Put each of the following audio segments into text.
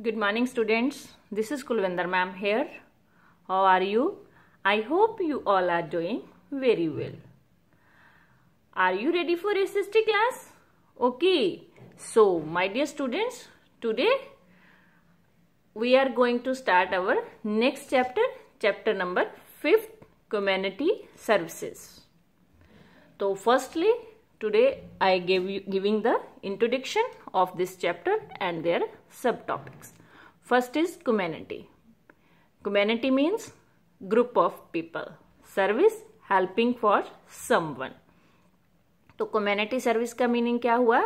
Good morning students. This is Kulvinder ma'am here. How are you? I hope you all are doing very well. Are you ready for SST class? Okay. So my dear students, today we are going to start our next chapter, chapter number 5th, Community Services. So firstly, Today I gave you giving the introduction of this chapter and their subtopics. First is community. Community means group of people. Service helping for someone. So community service का meaning क्या हुआ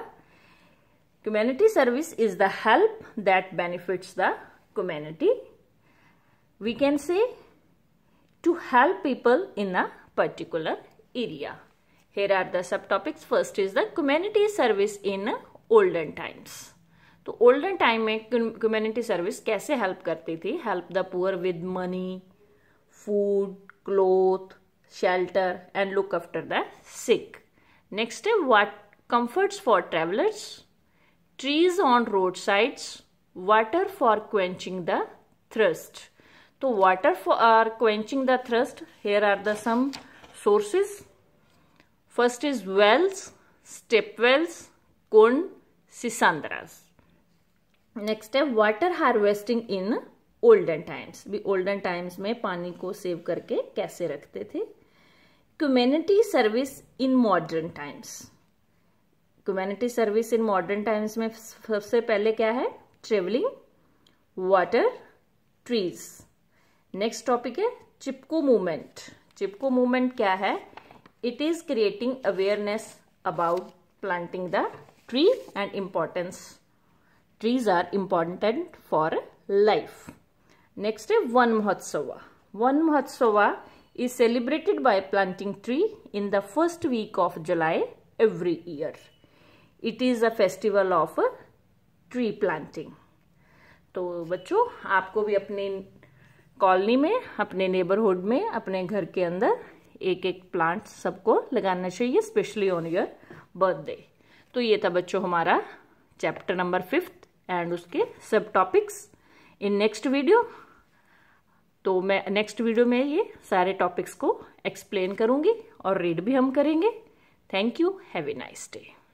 community service is the help that benefits the we can say to help people in a particular area. here are the subtopics first is the community service in olden times तो olden time में community service कैसे help करती थी help the poor with money food cloth shelter and look after the sick next है what comforts for travellers trees on road sides water for quenching the thirst तो water for quenching the thirst here are the some sources first is wells step wells कुंड सिसांद्रास next है water harvesting in olden times भी olden times में पानी को save करके कैसे रखते थे community service in modern times community service in modern times में सबसे पहले क्या है travelling water trees next topic है चिपको मूवमेंट चिपको मूवमेंट क्या है it is creating awareness about planting the tree and importance. Trees are important for life. Next, is Van mahotsav Van mahotsav is celebrated by planting tree in the first week of July every year. It is a festival of tree planting. to bachcho aapko bhi apne colony mein apne neighborhood mein apne ghar ke andar एक एक plant सबको लगाना चाहिए specially on your birthday तो ये था बच्चों हमारा चैप्टर नंबर फिफ्थ एंड उसके सब टॉपिक्स इन नेक्स्ट वीडियो तो मैं नेक्स्ट वीडियो में ये सारे टॉपिक्स को एक्सप्लेन करूंगी और रीड भी हम करेंगे thank you have a nice day